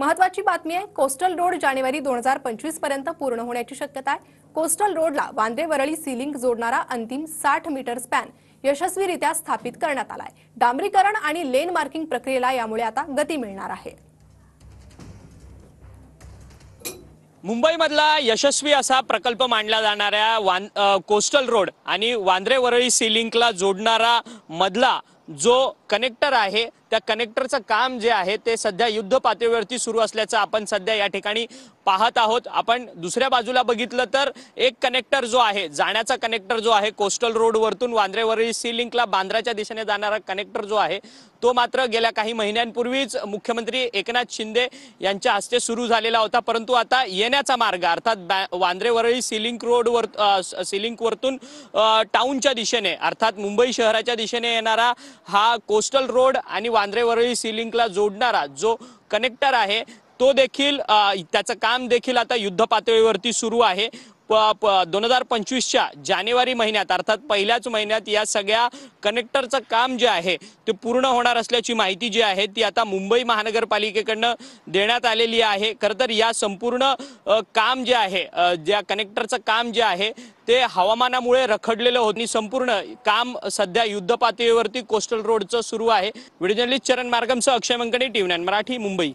महत्वाची बातमी आहे कोस्टल रोड जानेवारी दोन हजार पंचवीस पर्यंत पूर्ण होण्याची शक्यता आहे कोस्टल रोडला वांद्रे वरळी सिलिंग जोडणारा अंतिम साठ मीटर स्पॅन यशस्वीरित्या स्थापित करण्यात आलाय डांबरीकरण आणि लेन मार्किंग प्रक्रियेला यामुळे आता गती मिळणार आहे मुंबईमधला यशस्वी असा प्रकल्प मांडला जाणाऱ्या वान कोस्टल रोड आणि वांद्रे वरळी सिलिंकला जोडणारा मधला जो कनेक्टर आहे त्या कनेक्टरचं काम जे आहे ते सध्या युद्ध पातळीवरती सुरू असल्याचं आपण सध्या या ठिकाणी पाहत आहोत आपण दुसऱ्या बाजूला बघितलं तर एक कनेक्टर जो आहे जाण्याचा कनेक्टर जो आहे कोस्टल रोडवरतून वांद्रेवरील सी लिंकला बांद्राच्या दिशेने जाणारा कनेक्टर जो आहे तो मात्र गेल्या काही महिन्यांपूर्वीच मुख्यमंत्री एकनाथ शिंदे यांच्या हस्ते सुरू झालेला होता परंतु आता येण्याचा मार्ग अर्थात वांद्रेवरळी सिलिंक रोडवर सिलिंक वरतून टाऊनच्या दिशेने अर्थात मुंबई शहराच्या दिशेने येणारा हा कोस्टल रोड आणि वांद्रेवरळी सीलिंगला सिलिंकला जोडणारा जो कनेक्टर आहे तो देखील त्याचं काम देखील आता युद्ध पातळीवरती सुरू आहे प दोन हजार पंचवीसच्या जानेवारी महिन्यात अर्थात पहिल्याच महिन्यात या सगळ्या कनेक्टरचं काम जे आहे ते पूर्ण होणार असल्याची माहिती जी आहे ती आता मुंबई महानगरपालिकेकडनं देण्यात आलेली आहे खरं तर या संपूर्ण काम जे आहे ज्या कनेक्टरचं काम जे आहे ते हवामानामुळे रखडलेलं होतं संपूर्ण काम सध्या युद्ध पातळीवरती कोस्टल रोडचं सुरू आहे व्हिडिओ चरण मार्गमचं अक्षय मंकणी टीव्ह मराठी मुंबई